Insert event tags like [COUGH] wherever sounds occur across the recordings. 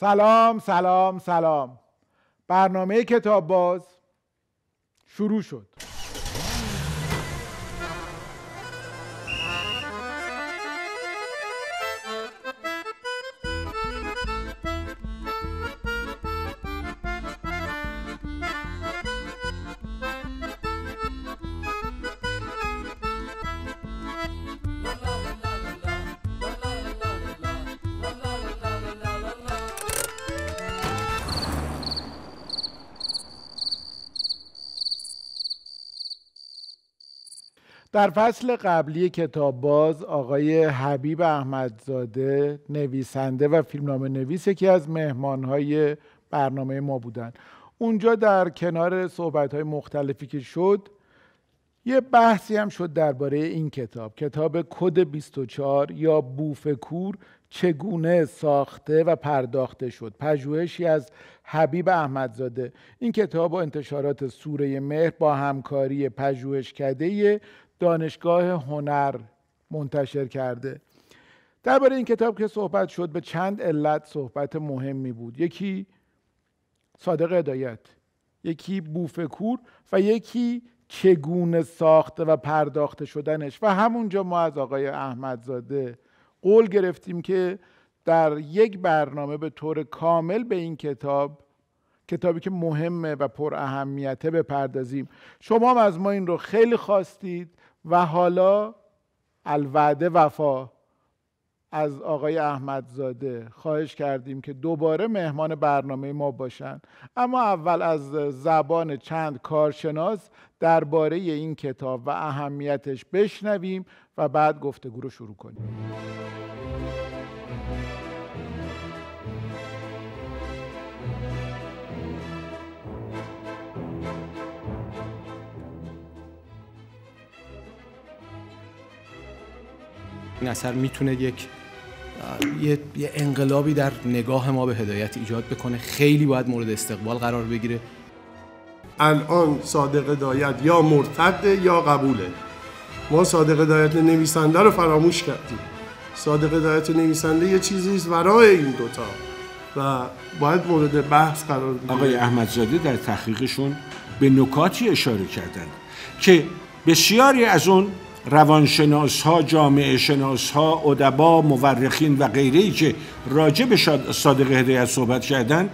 سلام سلام سلام برنامه کتاب باز شروع شد در فصل قبلی کتاب باز آقای حبیب احمدزاده نویسنده و فیلمنامه نویس یکی از مهمانهای برنامه ما بودند. اونجا در کنار صحبت های مختلفی که شد یه بحثی هم شد درباره این کتاب کتاب کد 24 یا بوفکور چگونه ساخته و پرداخته شد پژوهشی از حبیب احمدزاده این کتاب و انتشارات سوره مهر با همکاری پژوهشکده دانشگاه هنر منتشر کرده درباره این کتاب که صحبت شد به چند علت صحبت مهمی بود یکی صادق هدایت یکی بوفکور و یکی چگونه ساخته و پرداخته شدنش و همونجا ما از آقای احمدزاده قول گرفتیم که در یک برنامه به طور کامل به این کتاب کتابی که مهمه و پر اهمیته بپردازیم شما هم از ما این رو خیلی خواستید و حالا الوعده وفا از آقای احمدزاده خواهش کردیم که دوباره مهمان برنامه ما باشند اما اول از زبان چند کارشناس درباره این کتاب و اهمیتش بشنویم و بعد گفتگو رو شروع کنیم این اثر میتونه یک یه،, انقلابی در نگاه ما به هدایت ایجاد بکنه خیلی باید مورد استقبال قرار بگیره الان صادق دایت یا مرتده یا قبوله ما صادق دایت نویسنده رو فراموش کردیم صادق دایت نویسنده یه چیزی ورای این دوتا و باید مورد بحث قرار بگیره آقای احمدزاده در تحقیقشون به نکاتی اشاره کردن که بسیاری از اون روانشناس ها جامعه شناس ها ادبا مورخین و غیره ای که راجع به صادق هدایت صحبت کردن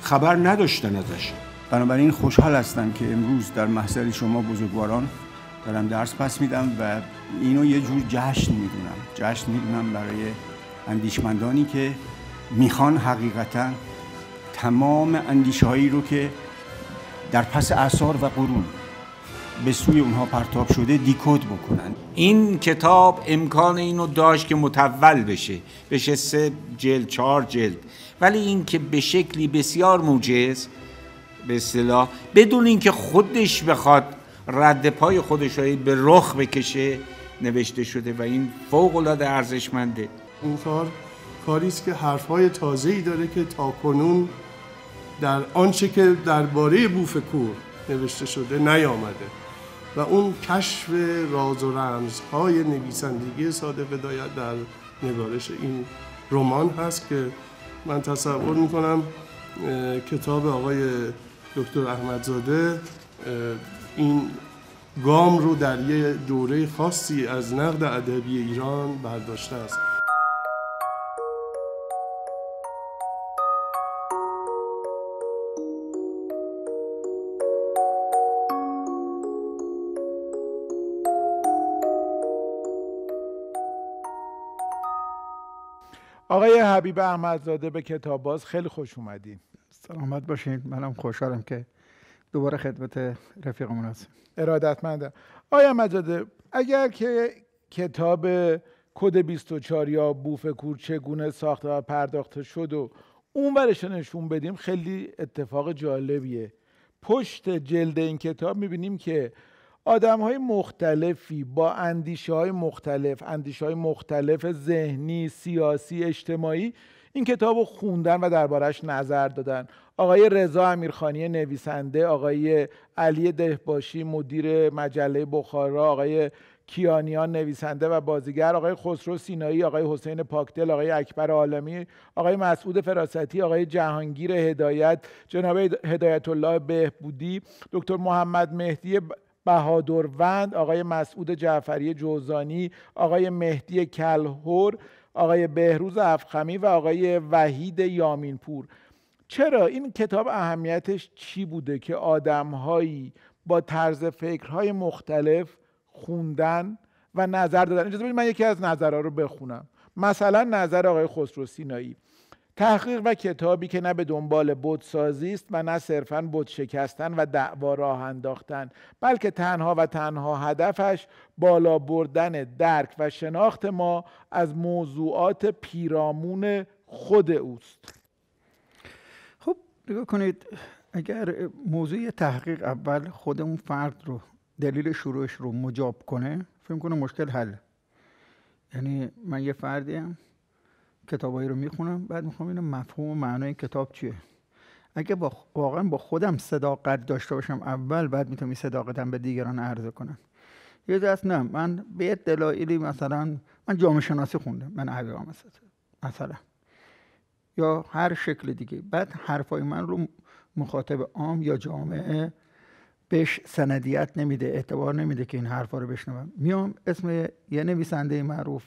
خبر نداشتن ازش بنابراین خوشحال هستم که امروز در محضر شما بزرگواران دارم درس پس میدم و اینو یه جور جشن میدونم جشن میدونم برای اندیشمندانی که میخوان حقیقتا تمام اندیشهایی رو که در پس اثار و قرون به سوی اونها پرتاب شده دیکود بکنن این کتاب امکان اینو داشت که متول بشه بشه سه جلد چهار جلد ولی این که به شکلی بسیار موجز به اصطلاح بدون اینکه خودش بخواد رد پای خودش رو به رخ بکشه نوشته شده و این فوق العاده ارزشمنده اون کار کاری است که حرفهای تازه‌ای داره که تا کنون در آنچه که درباره بوفکور نوشته شده نیامده و اون کشف راز و رمزهای نویسندگی صادق هدایت در نگارش این رمان هست که من تصور میکنم کتاب آقای دکتر احمدزاده این گام رو در یه دوره خاصی از نقد ادبی ایران برداشته است آقای حبیب احمدزاده به کتاب باز خیلی خوش اومدین سلامت باشین منم خوشحالم که دوباره خدمت رفیقمون هستم ارادتمندم آقای احمدزاده اگر که کتاب کد 24 یا بوف کور چگونه ساخته و پرداخته شد و اون برش نشون بدیم خیلی اتفاق جالبیه پشت جلد این کتاب میبینیم که آدم های مختلفی با اندیشه های مختلف اندیشه های مختلف ذهنی سیاسی اجتماعی این کتاب رو خوندن و دربارش نظر دادن آقای رضا امیرخانی نویسنده آقای علی دهباشی مدیر مجله بخارا آقای کیانیان نویسنده و بازیگر آقای خسرو سینایی آقای حسین پاکدل آقای اکبر عالمی آقای مسعود فراستی آقای جهانگیر هدایت جناب هدایت الله بهبودی دکتر محمد مهدی بهادروند آقای مسعود جعفری جوزانی آقای مهدی کلهور آقای بهروز افخمی و آقای وحید یامینپور چرا این کتاب اهمیتش چی بوده که آدمهایی با طرز فکرهای مختلف خوندن و نظر دادن اجازه بدید من یکی از نظرها رو بخونم مثلا نظر آقای خسرو سینایی تحقیق و کتابی که نه به دنبال بودسازی است و نه صرفا بود شکستن و دعوا راه انداختن بلکه تنها و تنها هدفش بالا بردن درک و شناخت ما از موضوعات پیرامون خود اوست خب نگاه کنید اگر موضوع تحقیق اول خودمون فرد رو دلیل شروعش رو مجاب کنه فکر کنم مشکل حل یعنی من یه فردیم کتابایی رو میخونم بعد میخوام اینو مفهوم و معنای این کتاب چیه اگه با واقعا با خودم صداقت داشته باشم اول بعد میتونم این صداقتم به دیگران عرضه کنم یه دست نه من به دلایلی مثلا من جامعه شناسی خوندم من عقیقا مثلا مثلا یا هر شکل دیگه بعد حرفای من رو مخاطب عام یا جامعه بهش سندیت نمیده اعتبار نمیده که این حرفا رو بشنوم میام اسم یه نویسنده معروف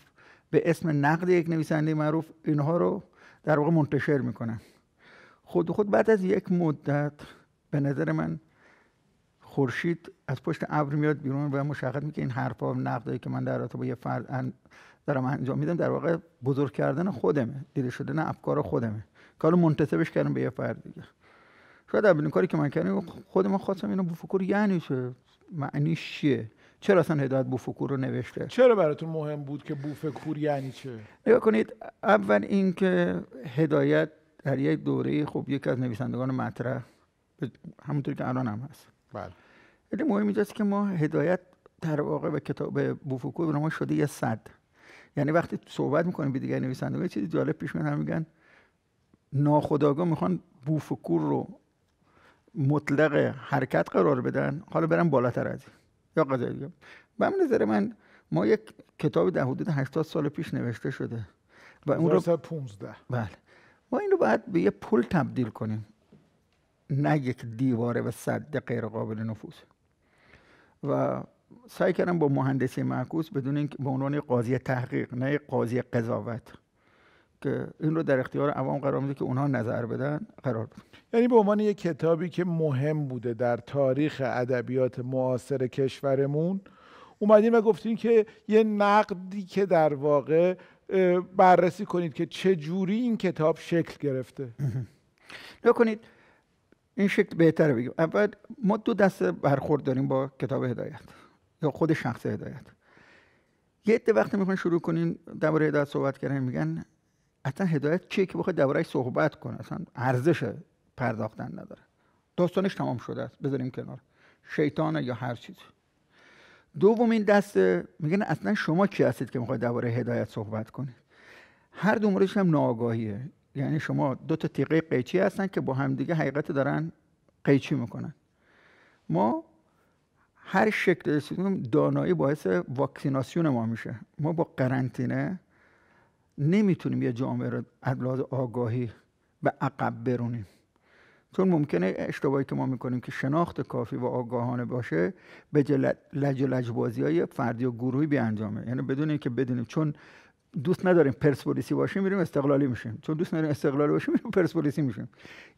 به اسم نقد یک نویسنده معروف اینها رو در واقع منتشر میکنن خود خود بعد از یک مدت به نظر من خورشید از پشت ابر میاد بیرون و مشخص میکنه این حرفا و نقدایی که من در رابطه با یه فرد دارم انجام میدم در واقع بزرگ کردن خودمه دیده شدن افکار خودمه کارو منتسبش کردم به یه فرد دیگه شاید اولین کاری که من کردم خود خواستم اینو بفکر یعنی چه معنیش چیه چرا اصلا هدایت بوفکور رو نوشته چرا براتون مهم بود که بوفکور یعنی چه نگاه کنید اول اینکه هدایت در یک دوره خب یک از نویسندگان مطرح همونطور که الان هم هست بله خیلی مهم اینجاست که ما هدایت در واقع به کتاب بوفکور ما شده یه صد یعنی وقتی صحبت میکنیم به دیگر نویسندگان چیزی جالب پیش میاد میگن ناخداگاه میخوان بوفکور رو مطلق حرکت قرار بدن حالا برم بالاتر از این یا قضایی به من نظر من ما یک کتاب در حدود 80 سال پیش نوشته شده و اون رو بله ما این رو باید به یه پل تبدیل کنیم نه یک دیواره و صد غیر قابل نفوذ و سعی کردم با مهندسی معکوس بدون اینکه به عنوان قاضی تحقیق نه قاضی قضاوت که این رو در اختیار عوام قرار میده که اونها نظر بدن قرار بدن یعنی به عنوان یک کتابی که مهم بوده در تاریخ ادبیات معاصر کشورمون اومدیم و گفتیم که یه نقدی که در واقع بررسی کنید که چه جوری این کتاب شکل گرفته کنید این شکل بهتر بگیم اول ما دو دسته برخورد داریم با کتاب هدایت یا خود شخص هدایت یه عده وقتی میخوان شروع کنین درباره هدایت صحبت کردن میگن اصلا هدایت چیه که بخواد دربارهش صحبت کنه اصلا ارزش پرداختن نداره داستانش تمام شده است بذاریم کنار شیطان یا هر چیز دومین دسته میگن اصلا شما کی هستید که میخواید درباره هدایت صحبت کنید هر دو هم ناآگاهیه یعنی شما دو تا تیقه قیچی هستن که با همدیگه حقیقت دارن قیچی میکنن ما هر شکل دانایی باعث واکسیناسیون ما میشه ما با قرنطینه نمیتونیم یه جامعه رو از آگاهی به عقب برونیم چون ممکنه اشتباهی که ما میکنیم که شناخت کافی و آگاهانه باشه به لج و های فردی و گروهی بیانجامه یعنی بدون اینکه بدونیم چون دوست نداریم پرسپولیسی باشیم میریم استقلالی میشیم چون دوست نداریم استقلالی باشیم میریم پرسپولیسی میشیم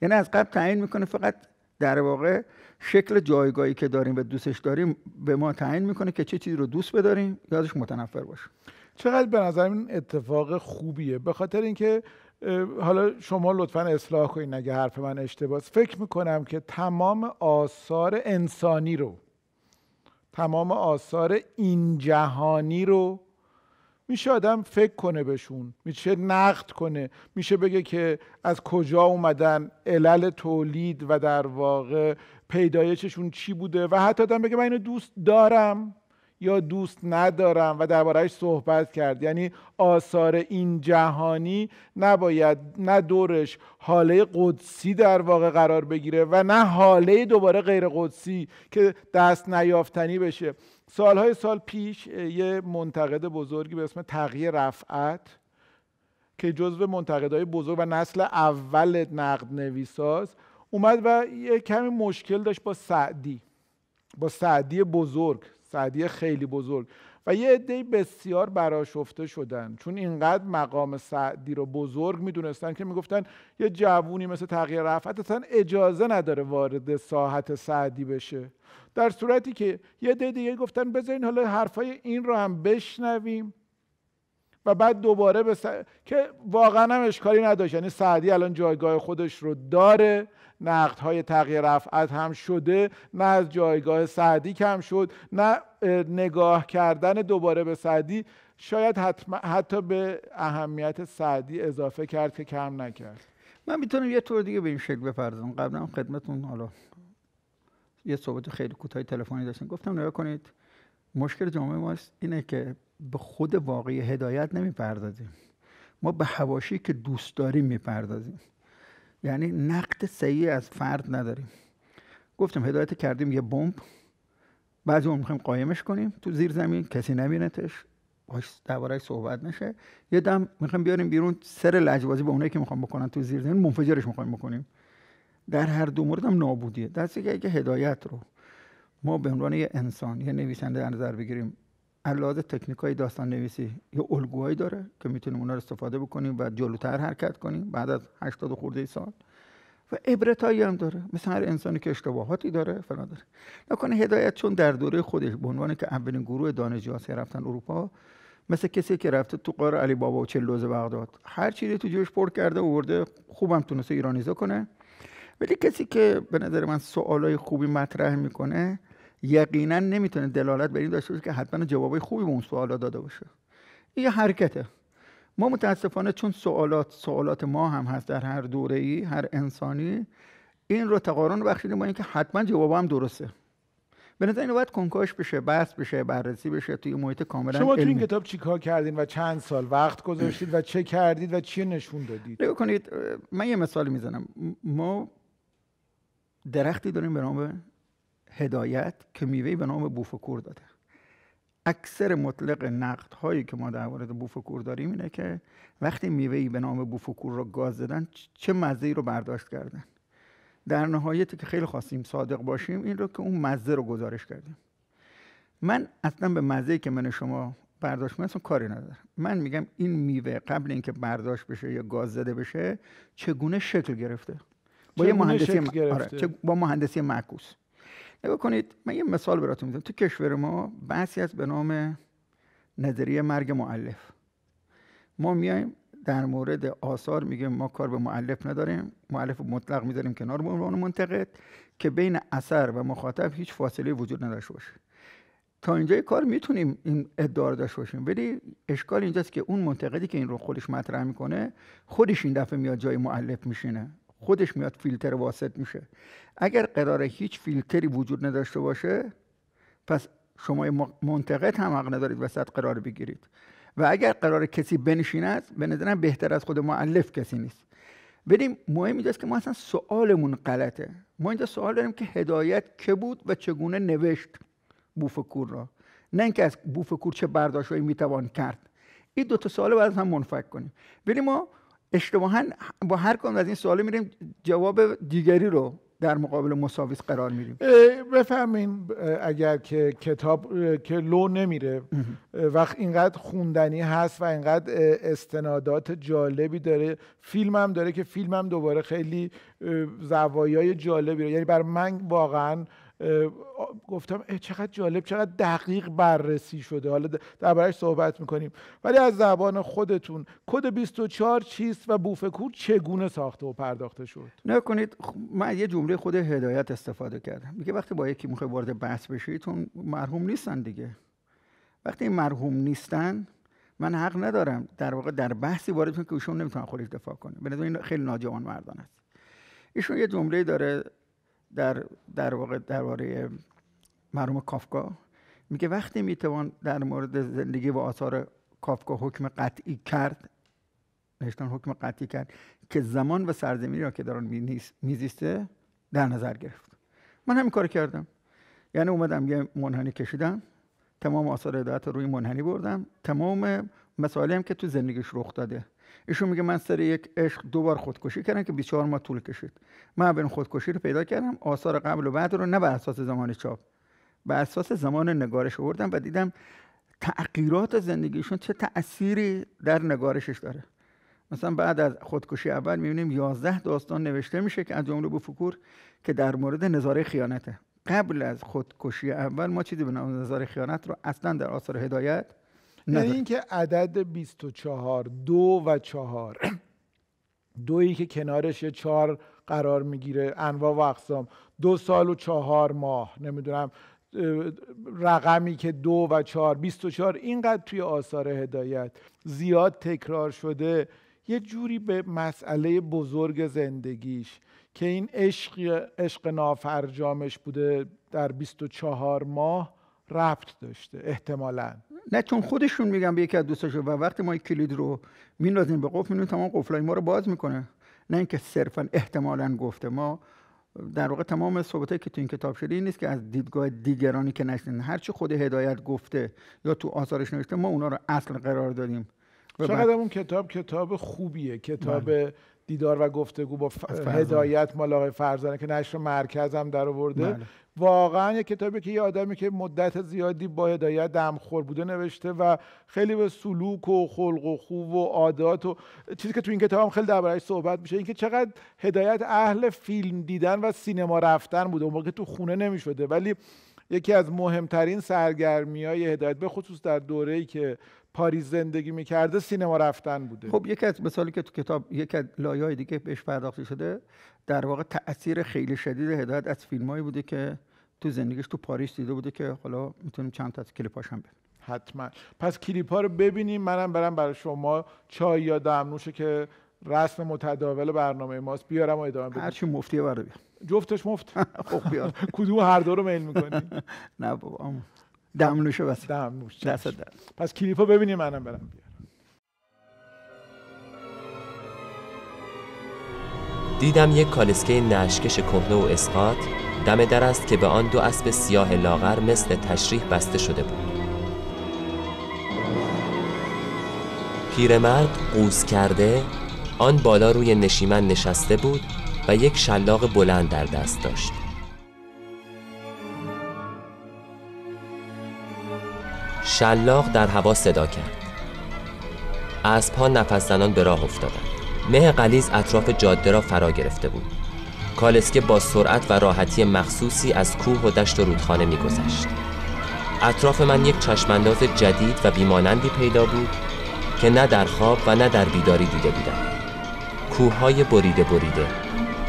یعنی از قبل تعیین میکنه فقط در واقع شکل جایگاهی که داریم و دوستش داریم به ما تعیین میکنه که چه چیزی رو دوست بداریم یا ازش متنفر باشیم چقدر به نظر این اتفاق خوبیه به خاطر اینکه حالا شما لطفا اصلاح کنید اگه حرف من اشتباه فکر میکنم که تمام آثار انسانی رو تمام آثار این جهانی رو میشه آدم فکر کنه بهشون میشه نقد کنه میشه بگه که از کجا اومدن علل تولید و در واقع پیدایششون چی بوده و حتی آدم بگه من اینو دوست دارم یا دوست ندارم و دربارهش صحبت کرد یعنی آثار این جهانی نباید نه دورش حاله قدسی در واقع قرار بگیره و نه حاله دوباره غیر قدسی که دست نیافتنی بشه سالهای سال پیش یه منتقد بزرگی به اسم تقیه رفعت که جزو منتقدهای بزرگ و نسل اول نقد نویساز اومد و یه کمی مشکل داشت با سعدی با سعدی بزرگ سعدی خیلی بزرگ و یه عده بسیار براشفته شدن چون اینقدر مقام سعدی رو بزرگ میدونستن که میگفتن یه جوونی مثل تغییر رفعت اصلا اجازه نداره وارد ساحت سعدی بشه در صورتی که یه عده دیگه گفتن بذارین حالا حرفای این رو هم بشنویم و بعد دوباره به که واقعا هم اشکالی نداشت یعنی سعدی الان جایگاه خودش رو داره نقد های تغییر رفعت هم شده نه از جایگاه سعدی کم شد نه نگاه کردن دوباره به سعدی شاید حتی به اهمیت سعدی اضافه کرد که کم نکرد من میتونم یه طور دیگه به این شکل بپردازم قبلا هم خدمتون حالا یه صحبت خیلی کوتاه تلفنی داشتم گفتم نگاه کنید مشکل جامعه ما اینه که به خود واقعی هدایت نمیپردازیم ما به حواشی که دوست داریم میپردازیم یعنی نقد صحیح از فرد نداریم گفتم هدایت کردیم یه بمب بعضی اون میخوایم قایمش کنیم تو زیر زمین کسی نبینتش باش دوباره صحبت نشه یه دم میخوایم بیاریم بیرون سر لجبازی به اونایی که میخوام بکنن تو زیر زمین منفجرش میخوایم بکنیم در هر دو مورد نابودیه دستی که هدایت رو ما به عنوان یه انسان یه نویسنده در نظر بگیریم لحاظ تکنیکای داستان نویسی یا الگوهایی داره که میتونیم اونا رو استفاده بکنیم و جلوتر حرکت کنیم بعد از 80 خورده سال و عبرتایی هم داره مثل هر انسانی که اشتباهاتی داره فلان داره نکنه هدایت چون در دوره خودش به عنوان که اولین گروه دانشجو رفتن اروپا مثل کسی که رفته تو قاره علی بابا و چلوز بغداد هر چیزی تو جوش پر کرده ورده خوبم تونسته ایرانیزه کنه ولی کسی که به نظر من سوالای خوبی مطرح میکنه یقینا نمیتونه دلالت بر این داشته باشه که حتما جوابای خوبی به اون سوالا داده باشه این یه حرکته ما متاسفانه چون سوالات سوالات ما هم هست در هر دوره ای هر انسانی این رو تقارن بخشیدیم با اینکه حتما هم درسته به نظر این باید کنکاش بشه بحث بشه بررسی بشه توی محیط کاملا شما تو این کتاب چیکار کردین و چند سال وقت گذاشتید و چه کردید و چی نشون دادید کنید من یه مثال میزنم ما درختی داریم به نام هدایت که میوهی به نام بوفکور داده اکثر مطلق نقد هایی که ما در مورد بوفکور داریم اینه که وقتی میوهی به نام بوفکور رو گاز دادن چه مزه رو برداشت کردن در نهایت که خیلی خواستیم صادق باشیم این رو که اون مزه رو گزارش کردیم من اصلا به مزه که من شما برداشت من کاری ندارم من میگم این میوه قبل اینکه برداشت بشه یا گاز زده بشه چگونه شکل گرفته با مهندسی م... آره، با مهندسی معکوس نگاه کنید من یه مثال براتون میزنم تو کشور ما بحثی از به نام نظریه مرگ معلف ما میایم در مورد آثار میگیم ما کار به معلف نداریم معلف مطلق میذاریم کنار به عنوان منتقد که بین اثر و مخاطب هیچ فاصله وجود نداشته باشه تا اینجای کار میتونیم این ادعا رو داشته باشیم ولی اشکال اینجاست که اون منتقدی که این رو خودش مطرح میکنه خودش این دفعه میاد جای معلف میشینه خودش میاد فیلتر واسط میشه اگر قرار هیچ فیلتری وجود نداشته باشه پس شما منتقد هم حق ندارید وسط قرار بگیرید و اگر قرار کسی بنشیند به نظرم بهتر از خود معلف کسی نیست بریم مهم اینجاست که ما اصلا سوالمون غلطه ما اینجا سوال داریم که هدایت که بود و چگونه نوشت بوفکور را نه اینکه از بوفکور چه برداشتهایی میتوان کرد این دو تا سوال بعد از هم منفک کنیم ولی ما اشتباها با هر کدوم از این سواله میریم جواب دیگری رو در مقابل مساویس قرار میریم بفهمین اگر که کتاب که لو نمیره وقت اینقدر خوندنی هست و اینقدر استنادات جالبی داره فیلم هم داره که فیلم هم دوباره خیلی زوایای جالبی داره یعنی بر من واقعا گفتم چقدر جالب چقدر دقیق بررسی شده حالا دربارش صحبت میکنیم ولی از زبان خودتون کد 24 چیست و بوفه کور چگونه ساخته و پرداخته شد نکنید خب، من یه جمله خود هدایت استفاده کردم میگه وقتی با یکی میخوای وارد بحث بشی تو مرحوم نیستن دیگه وقتی مرحوم نیستن من حق ندارم در واقع در بحثی وارد که ایشون نمیتونن خودش دفاع کنه به این خیلی ناجوان مردان است ایشون یه جمله داره در در واقع درباره مرحوم کافکا میگه وقتی میتوان در مورد زندگی و آثار کافکا حکم قطعی کرد نشتان حکم قطعی کرد که زمان و سرزمینی را که در آن میزیسته در نظر گرفت من همین کار کردم یعنی اومدم یه منحنی کشیدم تمام آثار رو روی منحنی بردم تمام مسائلی هم که تو زندگیش رخ داده ایشون میگه من سر یک عشق دو بار خودکشی کردم که 24 ماه طول کشید من بین خودکشی رو پیدا کردم آثار قبل و بعد رو نه بر اساس زمان چاپ بر اساس زمان نگارش آوردم و دیدم تغییرات زندگیشون چه تأثیری در نگارشش داره مثلا بعد از خودکشی اول میبینیم 11 داستان نوشته میشه که از جمله فکور که در مورد نظاره خیانته قبل از خودکشی اول ما چیزی به نام نظاره خیانت رو اصلا در آثار هدایت یعنی اینکه عدد 24 دو و چهار [CLEARS THROAT] دویی که کنارش یه چهار قرار میگیره انواع و اقسام دو سال و چهار ماه نمیدونم رقمی که دو و چهار بیست و چهار اینقدر توی آثار هدایت زیاد تکرار شده یه جوری به مسئله بزرگ زندگیش که این عشق عشق نافرجامش بوده در 24 ماه ربط داشته احتمالاً نه چون خودشون میگن به یکی از دوستاشو و وقتی ما کلید رو میندازیم به قفل میدونیم تمام قفلای ما رو باز میکنه نه اینکه صرفا احتمالا گفته ما در واقع تمام صحبت که تو این کتاب شده این نیست که از دیدگاه دیگرانی که هر هرچی خود هدایت گفته یا تو آثارش نوشته ما اونا رو اصل قرار دادیم چقدر اون کتاب کتاب خوبیه کتاب بله. دیدار و گفتگو با هدایت مال آقای فرزانه که نشر مرکز هم در آورده بله. واقعا یه کتابی که یه آدمی که مدت زیادی با هدایت دمخور بوده نوشته و خیلی به سلوک و خلق و خوب و عادات و چیزی که تو این کتاب هم خیلی دربارش صحبت میشه اینکه چقدر هدایت اهل فیلم دیدن و سینما رفتن بوده اون موقع که تو خونه نمیشده ولی یکی از مهمترین سرگرمی های هدایت به خصوص در دوره ای که پاریس زندگی میکرده سینما رفتن بوده خب یکی از مثالی که تو کتاب یکی از لایه‌های دیگه بهش پرداخته شده در واقع تاثیر خیلی شدید هدایت از فیلمایی بوده که تو زندگیش تو پاریس دیده بوده که حالا میتونیم چند تا از کلیپاش هم ببینیم حتما پس کلیپ ها رو ببینیم منم برم برای شما چای یا دمنوشه که رسم متداول برنامه ماست بیارم و ادامه بدیم هرچی مفتیه برای جفتش مفت [LAUGHS] خب بیار [LAUGHS] کدوم هر دو رو میل میکنی [LAUGHS] نه بابا دمنوشو بس دمنوش دست پس کلیپو ببینیم منم برم بیارم دیدم یک کالسکه نشکش کهنه و اسقاط دم در است که به آن دو اسب سیاه لاغر مثل تشریح بسته شده بود پیرمرد قوز کرده آن بالا روی نشیمن نشسته بود و یک شلاق بلند در دست داشت شلاق در هوا صدا کرد اسبها نفس زنان به راه افتادند مه قلیز اطراف جاده را فرا گرفته بود کالسکه با سرعت و راحتی مخصوصی از کوه و دشت و رودخانه میگذشت اطراف من یک چشمانداز جدید و بیمانندی پیدا بود که نه در خواب و نه در بیداری دیده بودم کوههای بریده بریده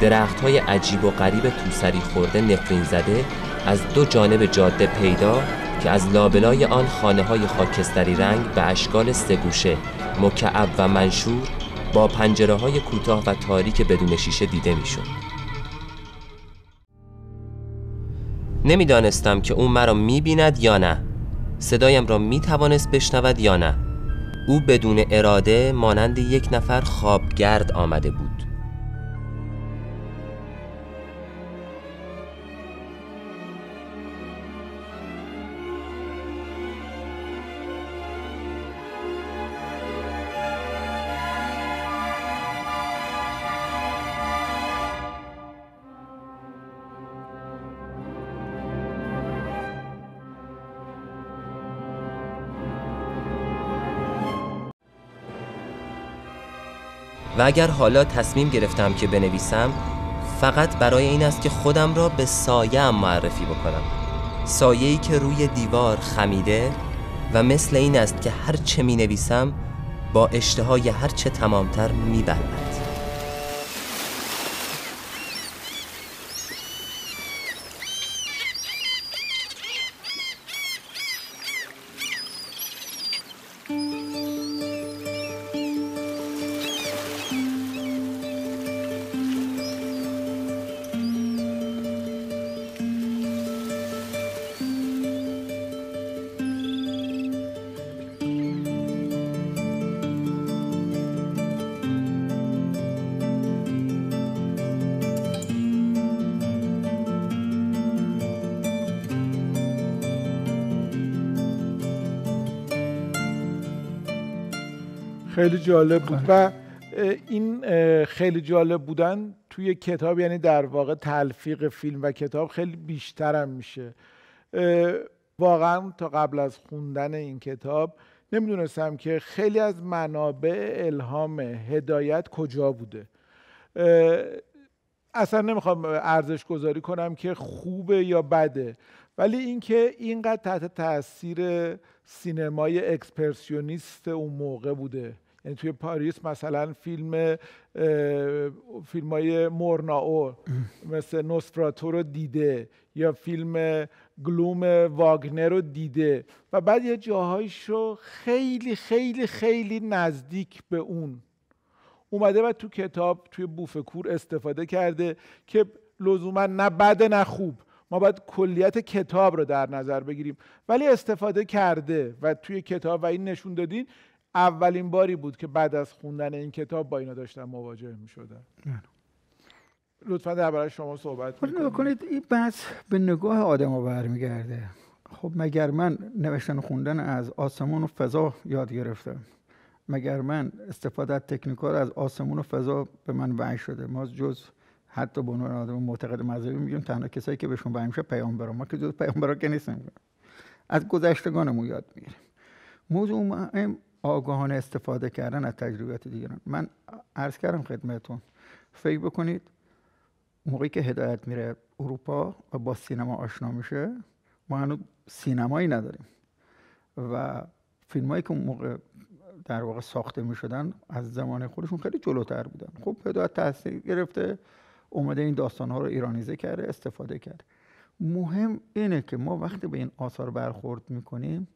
درخت های عجیب و غریب توسری خورده نفرین زده از دو جانب جاده پیدا که از لابلای آن خانه های خاکستری رنگ به اشکال سگوشه، مکعب و منشور با پنجره های کوتاه و تاریک بدون شیشه دیده میشد. نمیدانستم که او مرا بیند یا نه صدایم را می توانست بشنود یا نه او بدون اراده مانند یک نفر خوابگرد آمده بود و اگر حالا تصمیم گرفتم که بنویسم فقط برای این است که خودم را به سایه معرفی بکنم ای که روی دیوار خمیده و مثل این است که هر چه می نویسم با اشتهای هر چه تمامتر می خیلی جالب بود آره. و این خیلی جالب بودن توی کتاب یعنی در واقع تلفیق فیلم و کتاب خیلی بیشترم میشه واقعا تا قبل از خوندن این کتاب نمیدونستم که خیلی از منابع الهام هدایت کجا بوده اصلا نمیخوام ارزش گذاری کنم که خوبه یا بده ولی اینکه اینقدر تحت تاثیر سینمای اکسپرسیونیست اون موقع بوده یعنی توی پاریس مثلا فیلم فیلم های مورناو مثل نوستراتو رو دیده یا فیلم گلوم واگنر رو دیده و بعد یه جاهایش رو خیلی خیلی خیلی نزدیک به اون اومده و تو کتاب توی بوفکور کور استفاده کرده که لزوما نه بد نه خوب ما باید کلیت کتاب رو در نظر بگیریم ولی استفاده کرده و توی کتاب و این نشون دادین اولین باری بود که بعد از خوندن این کتاب با اینا داشتم مواجه می شدم بله. لطفا برای شما صحبت خب، کنید کنید این بحث به نگاه آدم ها برمیگرده خب مگر من نوشتن خوندن از آسمان و فضا یاد گرفتم مگر من استفاده از تکنیکال از آسمان و فضا به من وعی شده ما جز حتی به عنوان آدم معتقد مذهبی میگیم تنها کسایی که بهشون وحی میشه برم. ما که جز پیامبران که نیستیم از گذشتگانمون یاد میگیریم موضوع آگاهانه استفاده کردن از تجربیات دیگران من عرض کردم خدمتون فکر بکنید موقعی که هدایت میره اروپا و با سینما آشنا میشه ما هنوز سینمایی نداریم و فیلمایی که موقع در واقع ساخته میشدن از زمان خودشون خیلی جلوتر بودن خب هدایت تاثیر گرفته اومده این داستان ها رو ایرانیزه کرده استفاده کرده مهم اینه که ما وقتی به این آثار برخورد میکنیم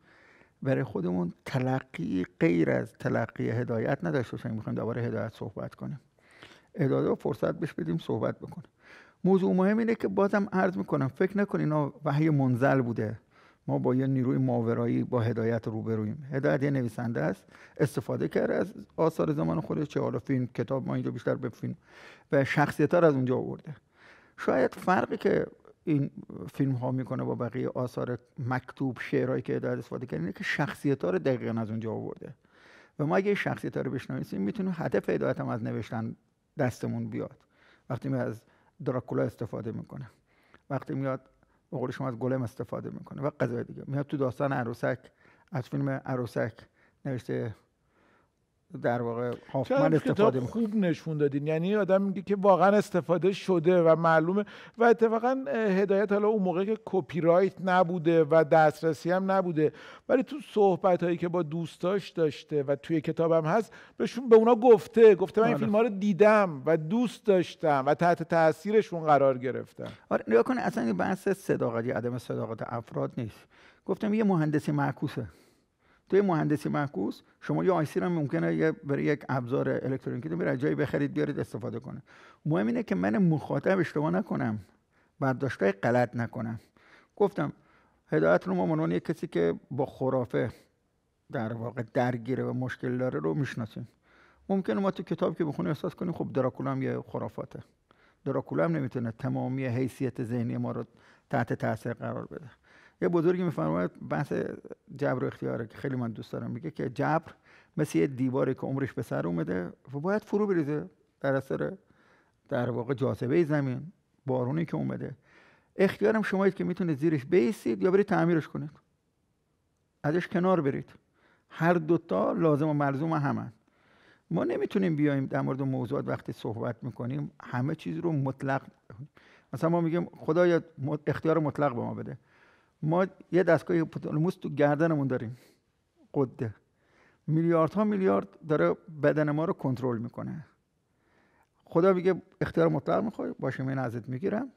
برای خودمون تلقی غیر از تلقی هدایت نداشته باشیم میخوایم درباره هدایت صحبت کنیم اداده و فرصت بهش بدیم صحبت بکنیم موضوع مهم اینه که بازم عرض میکنم فکر نکن اینا وحی منزل بوده ما با یه نیروی ماورایی با هدایت روبرویم هدایت یه نویسنده است استفاده کرده از آثار زمان خودش چه حالا فیلم کتاب ما اینجا بیشتر به فیلم و شخصیت از اونجا آورده شاید فرقی که این فیلم ها میکنه با بقیه آثار مکتوب شعرهایی که داره استفاده اینه که شخصیت ها رو دقیقا از اونجا آورده و ما اگه شخصیت ها رو بشناسیم میتونیم هدف هدایت هم از نوشتن دستمون بیاد وقتی میاد از دراکولا استفاده میکنه وقتی میاد بقول شما از گلم استفاده میکنه و قضای دیگه میاد تو داستان عروسک از فیلم عروسک نوشته در واقع هافمن استفاده کتاب خوب نشون دادین یعنی آدم میگه که واقعا استفاده شده و معلومه و اتفاقا هدایت حالا اون موقع که کپی رایت نبوده و دسترسی هم نبوده ولی تو صحبت هایی که با دوستاش داشته و توی کتابم هست بهشون به اونا گفته گفته من این آره. فیلم ها رو دیدم و دوست داشتم و تحت تاثیرشون قرار گرفتم آره نگاه اصلا بحث صداقت یا عدم صداقت افراد نیست گفتم یه مهندسی معکوسه توی مهندسی معکوس شما یه آیسی هم ممکنه یه برای یک ابزار الکترونیکی جای جایی بخرید بیارید استفاده کنه مهم اینه که من مخاطب اشتباه نکنم برداشتای غلط نکنم گفتم هدایت رو ما عنوان یک کسی که با خرافه در واقع درگیره و مشکل داره رو میشناسیم ممکنه ما تو کتاب که بخونیم احساس کنیم خب دراکولا هم یه خرافاته دراکولا هم نمیتونه تمامی حیثیت ذهنی ما رو تحت تاثیر قرار بده یه بزرگی میفرماید بحث جبر و اختیاره که خیلی من دوست دارم میگه که جبر مثل یه دیواری که عمرش به سر اومده و باید فرو بریزه در اثر در واقع جاذبه زمین بارونی که اومده اختیارم شمایید که میتونید زیرش بیسید یا برید تعمیرش کنید ازش کنار برید هر دوتا لازم و ملزوم همن ما نمیتونیم بیایم در مورد موضوعات وقتی صحبت میکنیم همه چیز رو مطلق مثلا ما میگیم خدایا اختیار مطلق به ما بده ما یه دستگاه هیپوتالاموس تو گردنمون داریم قده میلیاردها میلیارد داره بدن ما رو کنترل میکنه خدا میگه اختیار مطلق میخوای باشه من ازت میگیرم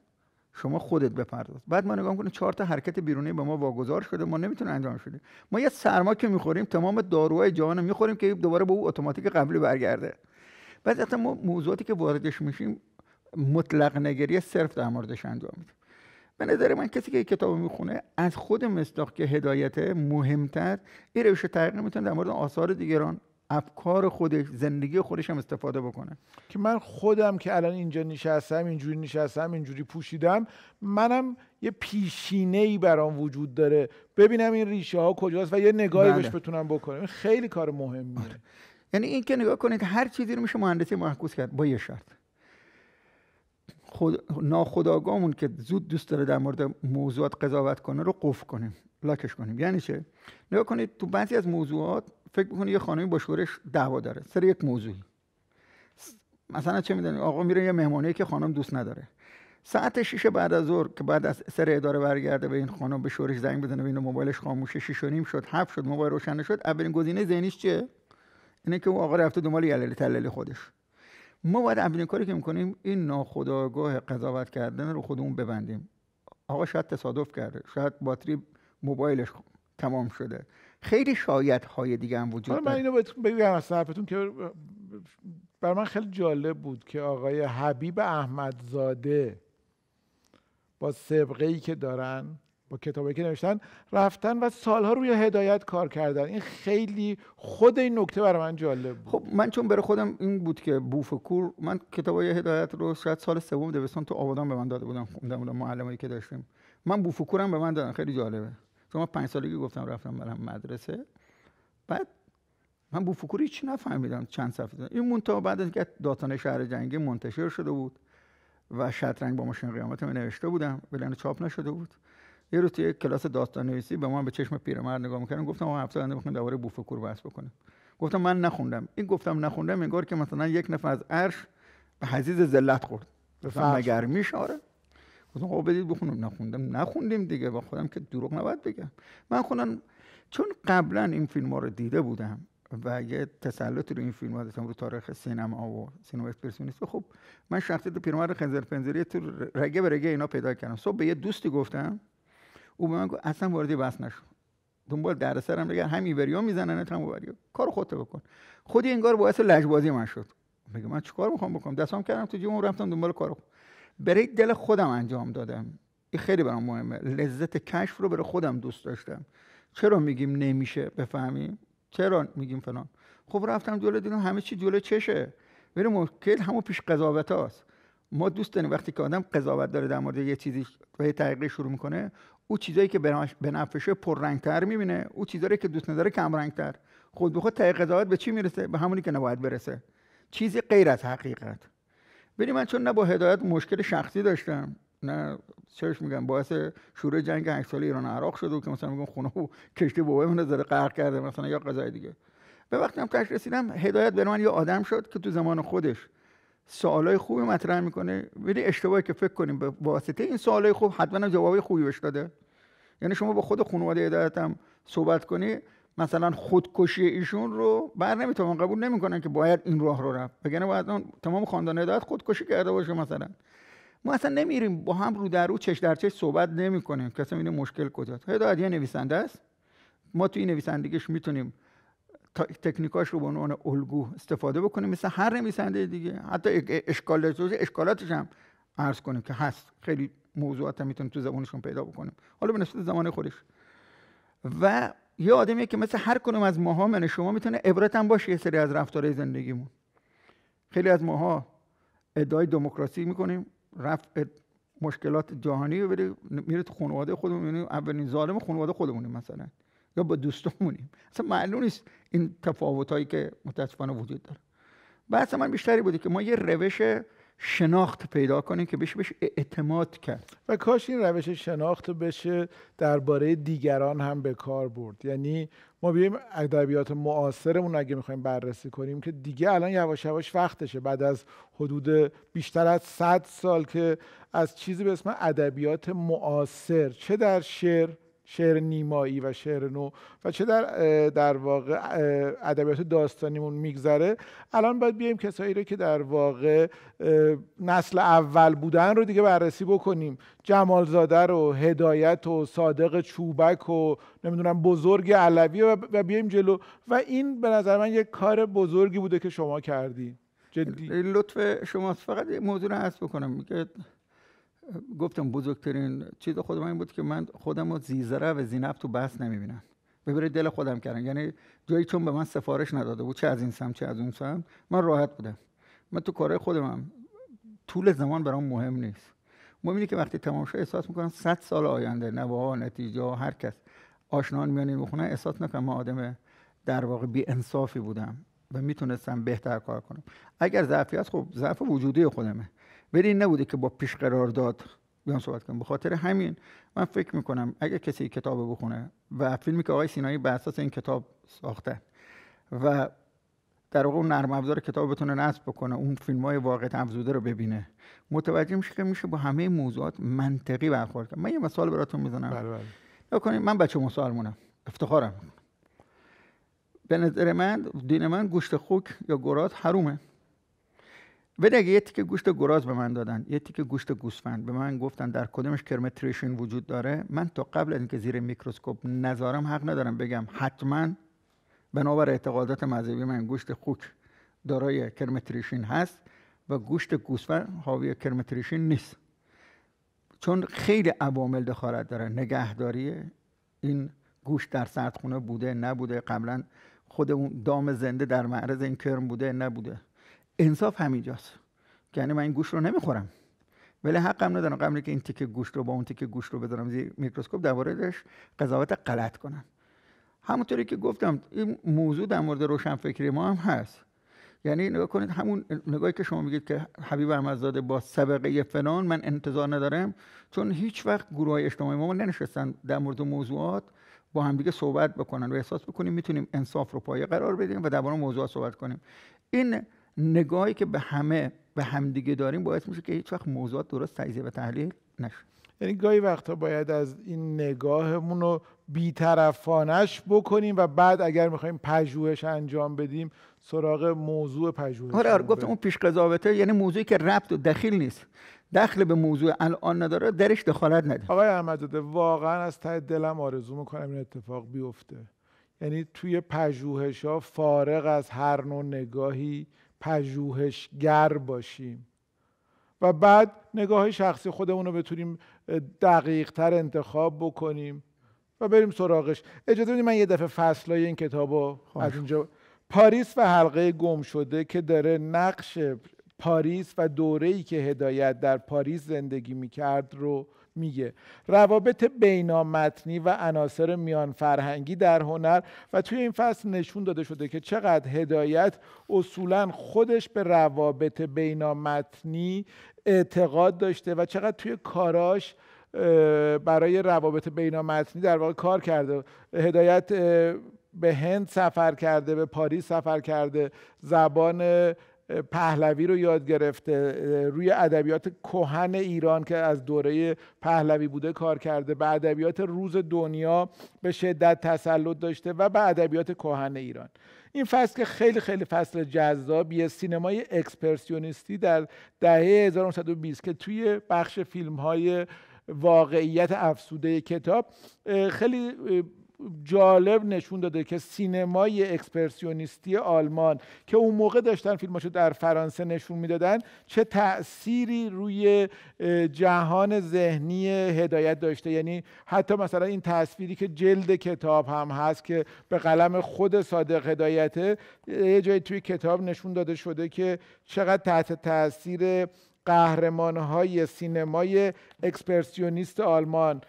شما خودت بپرداز بعد ما نگاه کنیم چهار تا حرکت بیرونی به ما واگذار شده ما نمیتونیم انجام شده ما یه سرما که میخوریم تمام داروهای جهان میخوریم که دوباره به او اتوماتیک قبلی برگرده بعد اصلا ما موضوعاتی که واردش میشیم مطلق نگری صرف در موردش انجام میدیم به نظر من کسی که کتاب میخونه از خود مصداق که هدایت مهمتر این روش تحقیق میتونه در مورد آثار دیگران افکار خودش زندگی خودش هم استفاده بکنه که من خودم که الان اینجا نشستم اینجوری نشستم اینجوری پوشیدم منم یه پیشینه ای برام وجود داره ببینم این ریشه ها کجاست و یه نگاهی بله. بهش بتونم بکنم خیلی کار مهمیه آره. یعنی این که نگاه کنید هر چیزی رو میشه مهندسی معکوس کرد با یه شرط خود... ناخداگامون که زود دوست داره در مورد موضوعات قضاوت کنه رو قفل کنیم لاکش کنیم یعنی چه نگاه کنید تو بعضی از موضوعات فکر می‌کنه یه خانمی با شورش دعوا داره سر یک موضوعی مثلا چه می‌دونیم آقا میره یه مهمانی که خانم دوست نداره ساعت 6 بعد از ظهر که بعد از سر اداره برگرده به این خانم به شورش زنگ بزنه ببینه موبایلش خاموشه 6 و نیم شد 7 شد موبایل روشن شد اولین گزینه ذهنیش چیه اینه که اون آقا رفته دنبال یلل تلل خودش ما باید اولین کاری که میکنیم این ناخداگاه قضاوت کردن رو خودمون ببندیم آقا شاید تصادف کرده شاید باتری موبایلش تمام شده خیلی شاید های دیگه هم وجود داره من اینو بگم از طرفتون که بر من خیلی جالب بود که آقای حبیب احمدزاده با سبقه ای که دارن کتاب کتابی که نوشتن رفتن و سالها روی هدایت کار کردن این خیلی خود این نکته برای من جالب بود. خب من چون برای خودم این بود که بوفکور من کتابای هدایت رو شاید سال سوم دبستان تو آبادان به من داده بودم خوندم بودم معلمایی که داشتیم من بوفکورم به من دادن خیلی جالبه چون من 5 سالگی گفتم رفتم برم مدرسه بعد من بوفکور هیچ نفهمیدم چند صفحه این مونتا بعد از اینکه داستان شهر جنگی منتشر شده بود و شطرنگ با ماشین قیامت من نوشته بودم ولی چاپ نشده بود یه روز توی کلاس داستان نویسی به من به چشم پیرمرد نگاه میکردم گفتم ما هفته آینده میخوایم درباره بوفکور بحث بکنم گفتم من نخوندم این گفتم نخوندم انگار که مثلا یک نفر از عرش به حزیز ذلت خورد گفتم مگر میشه آره گفتم خب بدید بخونم نخوندم نخوندیم دیگه با خودم که دروغ نباید بگم من خودم چون قبلا این فیلم ها رو دیده بودم و یه تسلط رو این فیلم ها داشتم رو تاریخ سینما و سینما اکسپرسیونیست خب من شخصیت پیرمرد خنزر پنزری تو رگه به رگه اینا پیدا کردم صبح به یه دوستی گفتم او به من گفت اصلا وارد بحث نشو دنبال در سرم بگن همین ایبریا میزنن هم اوبریا کار خودت بکن خودی انگار باعث بازی من شد میگم من چیکار میخوام بکنم دستام کردم تو جیبم رفتم دنبال کارو برای دل خودم انجام دادم این خیلی برام مهمه لذت کشف رو برای خودم دوست داشتم چرا میگیم نمیشه بفهمیم چرا میگیم فلان خب رفتم جلو دیدم همه چی جلو چشه ولی مشکل همون پیش قضاوت ما دوست داریم وقتی که آدم قضاوت داره در مورد یه چیزی و یه شروع میکنه او چیزایی که به نفشه پررنگتر می‌بینه، او چیزایی که دوست نداره کم خود به خود تای قضاوت به چی میرسه به همونی که نباید برسه چیزی غیر از حقیقت ببین من چون نه با هدایت مشکل شخصی داشتم نه چش میگم باعث شروع جنگ هشت ایران عراق شده و که مثلا میگم خونه و کشتی بابای من داره غرق کرده مثلا یا قضای دیگه به وقتی هم رسیدم هدایت به من یه آدم شد که تو زمان خودش سوالای خوبی مطرح میکنه ولی اشتباهی که فکر کنیم به واسطه این سوالای خوب حتما جوابای خوبی بهش داده یعنی شما با خود خانواده ادارت هم صحبت کنی مثلا خودکشی ایشون رو بر نمیتونن قبول نمیکنن که باید این راه رو رفت بگن باید اون تمام خاندان داد خودکشی کرده باشه مثلا ما اصلا نمیریم با هم رو در رو چش در چش صحبت نمیکنیم که اصلا مشکل کجاست هدایت یه نویسنده است ما توی نویسندگیش میتونیم تکنیکاش رو به عنوان الگو استفاده بکنه مثل هر نویسنده دیگه حتی اشکالات اشکالاتش هم عرض کنیم که هست خیلی موضوعات هم میتونیم تو زبانشون پیدا بکنیم حالا به نسبت زمان خودش و یه آدمی که مثل هر کنم از ماها من شما میتونه عبرت هم باشه یه سری از رفتارهای زندگیمون خیلی از ماها ادعای دموکراسی میکنیم رفع مشکلات جهانی رو میره تو خانواده خودمون یعنی اولین ظالم خانواده خودمونیم مثلا یا با دوستمونیم. اصلا معلوم نیست این تفاوت هایی که متاسفانه وجود داره بحث من بیشتری بوده که ما یه روش شناخت پیدا کنیم که بشه بهش اعتماد کرد و کاش این روش شناخت بشه درباره دیگران هم به کار برد یعنی ما بیایم ادبیات معاصرمون اگه میخوایم بررسی کنیم که دیگه الان یواش یواش وقتشه بعد از حدود بیشتر از 100 سال که از چیزی به اسم ادبیات معاصر چه در شعر شعر نیمایی و شعر نو و چه در در واقع ادبیات داستانیمون میگذره الان باید بیایم کسایی رو که در واقع نسل اول بودن رو دیگه بررسی بکنیم جمالزاده رو هدایت و صادق چوبک و نمیدونم بزرگ علوی و بیایم جلو و این به نظر من یک کار بزرگی بوده که شما کردی جدی لطف شما فقط موضوع رو عرض بکنم که گفتم بزرگترین چیز خودم این بود که من خودم رو زیزره و زینب تو بحث نمیبینم ببرید دل خودم کردم یعنی جایی چون به من سفارش نداده بود چه از این سم چه از اون سم من راحت بودم من تو کارهای خودم طول زمان برام مهم نیست مهم اینه که وقتی تمام شد احساس میکنم 100 سال آینده نواها نتیجه ها هر کس آشنان میانی میخونه احساس نکنم من آدم در واقع بی بودم و میتونستم بهتر کار کنم اگر ضعفی هست خب ضعف وجودی خودمه ولی این نبوده که با پیش قرار داد بیان صحبت کنم به خاطر همین من فکر میکنم اگه کسی کتاب بخونه و فیلمی که آقای سینایی بر اساس این کتاب ساختن و در واقع اون نرم افزار کتاب بتونه نصب بکنه اون فیلم های واقع افزوده رو ببینه متوجه میشه که میشه با همه موضوعات منطقی برخورد کرد من یه مثال براتون میزنم بله بله من بچه مسلمونم افتخارم به نظر من دین من گوشت خوک یا گرات حرومه اگه یه تیکه گوشت گراز به من دادن یه تیکه گوشت گوسفند به من گفتن در کدومش کرمتریشن وجود داره من تا قبل از اینکه زیر میکروسکوپ نظارم حق ندارم بگم حتما بنابر اعتقادات مذهبی من گوشت خوک دارای کرمتریشین هست و گوشت گوسفند حاوی کرمتریشین نیست چون خیلی عوامل دخالت داره نگهداری این گوشت در سردخونه بوده نبوده قبلا خود اون دام زنده در معرض این کرم بوده نبوده انصاف همینجاست یعنی من این گوش رو نمیخورم ولی حقم ندارم قبل که این تیکه گوشت رو با اون تیکه گوشت رو بدارم زیر میکروسکوپ در قضاوت غلط کنم همونطوری که گفتم این موضوع در مورد فکری ما هم هست یعنی نگاه کنید همون نگاهی که شما میگید که حبیب احمدزاده با سابقه فلان من انتظار ندارم چون هیچ وقت گروه های اجتماعی ما ننشستن در مورد موضوعات با دیگه صحبت بکنن و احساس بکنیم میتونیم انصاف رو پایه قرار بدیم و درباره موضوعات صحبت کنیم این نگاهی که به همه به همدیگه داریم باعث میشه که هیچ وقت موضوعات درست تجزیه و تحلیل نشه یعنی گاهی وقتا باید از این نگاهمون رو بیطرفانش بکنیم و بعد اگر میخوایم پژوهش انجام بدیم سراغ موضوع پژوهش آره آره گفتم اون پیش قضاوته یعنی موضوعی که ربط و دخیل نیست دخل به موضوع الان نداره درش دخالت نده آقای احمدزاده واقعا از ته دلم آرزو میکنم این اتفاق بیفته یعنی توی پژوهش فارغ از هر نوع نگاهی پژوهشگر باشیم و بعد نگاه شخصی خودمون رو بتونیم دقیق تر انتخاب بکنیم و بریم سراغش اجازه بدید من یه دفعه فصلای این کتاب رو خب. از اینجا پاریس و حلقه گم شده که داره نقش پاریس و دوره ای که هدایت در پاریس زندگی می‌کرد رو میگه روابط بینامتنی و عناصر میان فرهنگی در هنر و توی این فصل نشون داده شده که چقدر هدایت اصولا خودش به روابط بینامتنی اعتقاد داشته و چقدر توی کاراش برای روابط بینامتنی در واقع کار کرده هدایت به هند سفر کرده به پاریس سفر کرده زبان پهلوی رو یاد گرفته روی ادبیات کهن ایران که از دوره پهلوی بوده کار کرده به ادبیات روز دنیا به شدت تسلط داشته و به ادبیات کهن ایران این فصل که خیلی خیلی فصل جذابیه سینمای اکسپرسیونیستی در دهه 1920 که توی بخش فیلم های واقعیت افسوده کتاب خیلی جالب نشون داده که سینمای اکسپرسیونیستی آلمان که اون موقع داشتن فیلماشو در فرانسه نشون میدادن چه تأثیری روی جهان ذهنی هدایت داشته یعنی حتی مثلا این تصویری که جلد کتاب هم هست که به قلم خود صادق هدایته یه جایی توی کتاب نشون داده شده که چقدر تحت تاثیر قهرمانهای سینمای اکسپرسیونیست آلمان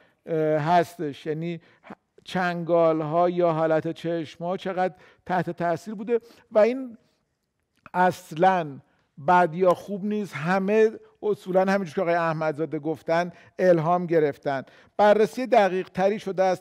هستش یعنی چنگال ها یا حالت چشم ها چقدر تحت تاثیر بوده و این اصلا بد یا خوب نیست همه اصولا همینجور که آقای احمدزاده گفتن الهام گرفتن بررسی دقیق تری شده از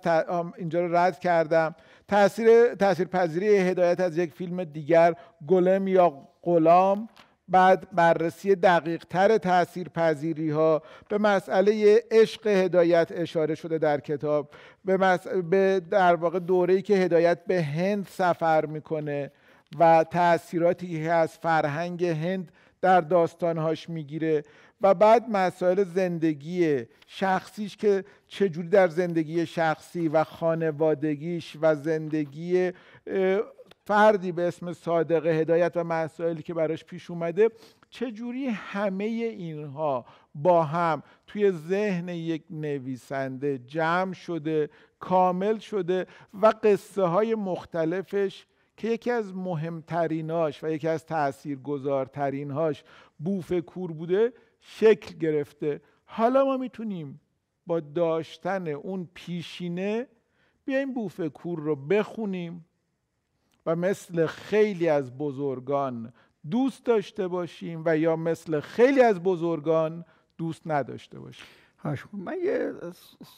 اینجا رو رد کردم تاثیر تاثیرپذیری هدایت از یک فیلم دیگر گلم یا غلام بعد بررسی دقیق تر تأثیر پذیری ها به مسئله عشق هدایت اشاره شده در کتاب به, در واقع دوره‌ای که هدایت به هند سفر میکنه و تاثیراتی که از فرهنگ هند در داستانهاش میگیره و بعد مسائل زندگی شخصیش که چجوری در زندگی شخصی و خانوادگیش و زندگی فردی به اسم صادق هدایت و مسائلی که براش پیش اومده چجوری همه اینها با هم توی ذهن یک نویسنده جمع شده کامل شده و قصه های مختلفش که یکی از مهمتریناش و یکی از تاثیرگذارترینهاش بوف کور بوده شکل گرفته حالا ما میتونیم با داشتن اون پیشینه بیایم بوف کور رو بخونیم و مثل خیلی از بزرگان دوست داشته باشیم و یا مثل خیلی از بزرگان دوست نداشته باشیم من یه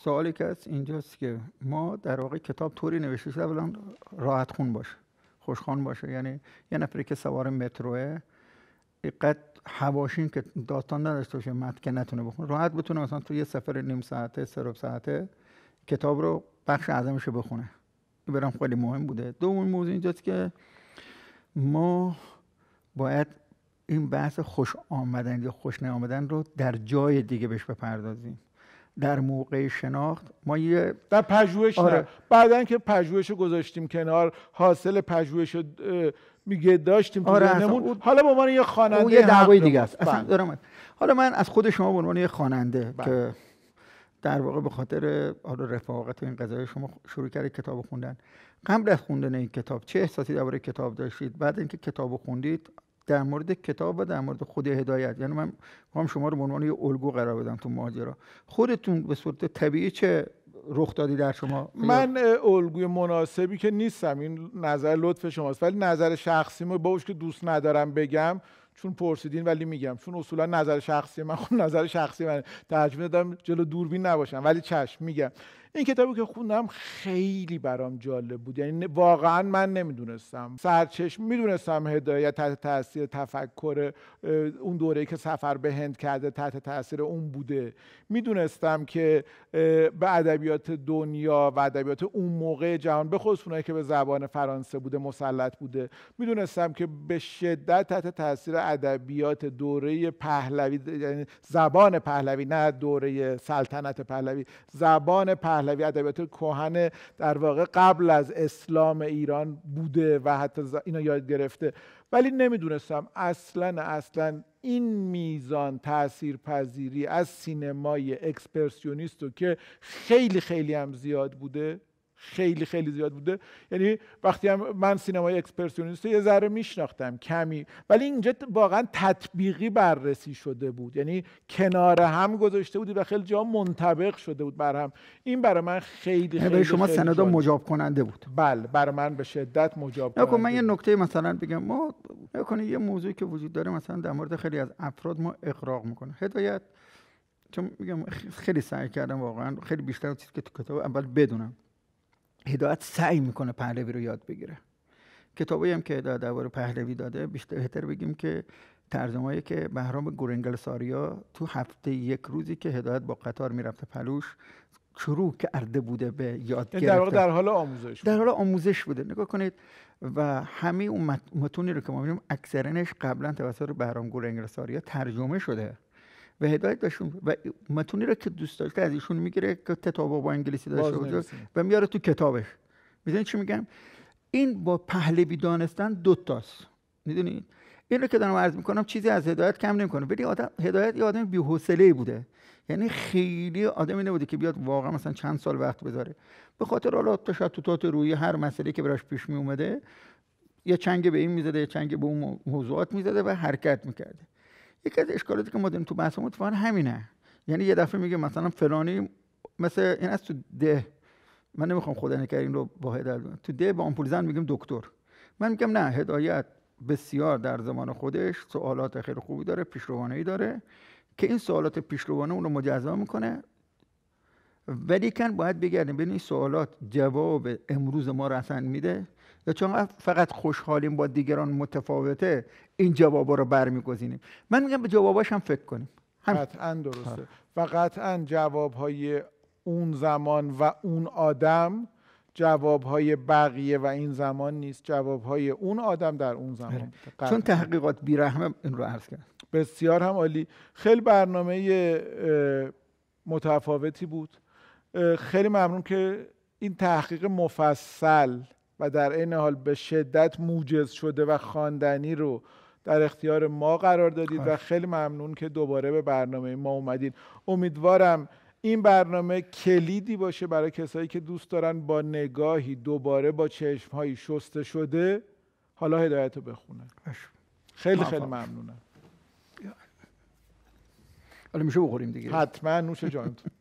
سوالی که از اینجاست که ما در واقع کتاب طوری نوشته شده اولا راحت خون باشه خوشخان باشه یعنی یه نفری که سوار متروه قد حواشین که داستان نداشته باشه مد که نتونه بخونه راحت بتونه مثلا تو یه سفر نیم ساعته سه ساعته کتاب رو بخش اعظمش بخونه برام خیلی مهم بوده دومین موضوع اینجاست که ما باید این بحث خوش آمدن یا خوش نیامدن رو در جای دیگه بهش بپردازیم در موقع شناخت ما یه در پژوهش آره. نه که پژوهش گذاشتیم کنار حاصل پژوهش میگه داشتیم تو آره حالا به عنوان یه خواننده یه دعوای دیگه است اصلا بله. حالا من از خود شما به عنوان یه خواننده بله. که در واقع به خاطر حالا رفاقت و این قضایی شما شروع کرد کتاب خوندن قبل از خوندن این کتاب چه احساسی درباره کتاب داشتید بعد اینکه کتاب خوندید در مورد کتاب و در مورد خود هدایت یعنی من هم شما رو به عنوان یه الگو قرار بدم تو ماجرا خودتون به صورت طبیعی چه رخ دادی در شما من الگوی مناسبی که نیستم این نظر لطف شماست ولی نظر شخصی ما باوش که دوست ندارم بگم چون پرسیدین ولی میگم چون اصولا نظر شخصی من خب نظر شخصی من ترجمه دادم جلو دوربین نباشم ولی چشم میگم این کتابی که خوندم خیلی برام جالب بود یعنی واقعا من نمیدونستم سرچشم میدونستم هدایت تحت تاثیر تفکر اون دوره که سفر به هند کرده تحت تاثیر اون بوده میدونستم که به ادبیات دنیا و ادبیات اون موقع جهان به خصوص که به زبان فرانسه بوده مسلط بوده میدونستم که به شدت تحت تاثیر ادبیات دوره پهلوی یعنی زبان پهلوی نه دوره سلطنت پهلوی زبان پهلوی پهلوی ادبیات کهن در واقع قبل از اسلام ایران بوده و حتی اینو یاد گرفته ولی نمیدونستم اصلا اصلا این میزان تاثیرپذیری از سینمای اکسپرسیونیست که خیلی خیلی هم زیاد بوده خیلی خیلی زیاد بوده یعنی وقتی هم من سینمای اکسپرسیونیست یه ذره میشناختم کمی ولی اینجا واقعا تطبیقی بررسی شده بود یعنی کنار هم گذاشته بودی و خیلی جا منطبق شده بود بر هم این برای من خیلی یعنی خیلی شما سندا مجاب کننده بود بله برای من به شدت مجاب کننده خب من یه نکته مثلا بگم ما نکنه یه موضوعی که وجود داره مثلا در مورد خیلی از افراد ما اقراق میکنه هدایت چون میگم خیلی سعی کردم واقعا خیلی بیشتر چیزی که تو کتاب اول بدونم هدایت سعی میکنه پهلوی رو یاد بگیره کتابی هم که هدایت درباره پهلوی داده بیشتر بهتر بگیم که ترجمه‌ای که بهرام گورنگل ساریا تو هفته یک روزی که هدایت با قطار میرفته پلوش شروع کرده بوده به یاد یعنی گرفتن در در حال آموزش در حال آموزش بوده نگاه کنید و همه اون متونی رو که ما میبینیم اکثرنش قبلا توسط بهرام گورنگل ساریا ترجمه شده و هدایت داشون و متونی رو که دوست داشته از ایشون میگیره که کتاب با انگلیسی داشته باشه و میاره تو کتابش میدونی چی میگم این با پهلوی دانستن دوتاست میدونی این رو که دارم عرض میکنم چیزی از هدایت کم نمیکنه ولی آدم هدایت یه آدم بی‌حوصله‌ای بوده یعنی خیلی آدمی نبوده که بیاد واقعا مثلا چند سال وقت بذاره به خاطر حالا تات روی هر مسئله که براش پیش می اومده یه چنگ به این میزده یه چنگ به اون موضوعات میزده و حرکت میکرده یکی از اشکالاتی که ما داریم تو بحثمون همینه یعنی یه دفعه میگه مثلا فلانی مثل این از تو ده من نمیخوام خدا این رو با هدایت تو ده با آمپول زن میگیم دکتر من میگم نه هدایت بسیار در زمان خودش سوالات خیلی خوبی داره پیشروانه ای داره که این سوالات پیشروانه اون رو مجزا میکنه ولی کن باید بگردیم ببین سوالات جواب امروز ما رو میده یا چون فقط خوشحالیم با دیگران متفاوته این جوابا رو برمیگزینیم من میگم به جواباش هم فکر کنیم قطعا درسته و قطعا جواب های اون زمان و اون آدم جواب های بقیه و این زمان نیست جواب های اون آدم در اون زمان آره. چون تحقیقات بیرحمه این رو عرض کرد بسیار هم عالی خیلی برنامه متفاوتی بود خیلی ممنون که این تحقیق مفصل و در این حال به شدت موجز شده و خواندنی رو در اختیار ما قرار دادید و خیلی ممنون که دوباره به برنامه ما اومدین امیدوارم این برنامه کلیدی باشه برای کسایی که دوست دارن با نگاهی دوباره با چشمهایی شسته شده حالا هدایت رو بخونن خیلی خیلی ممنونم حالا میشه بخوریم دیگه حتما نوش جانتون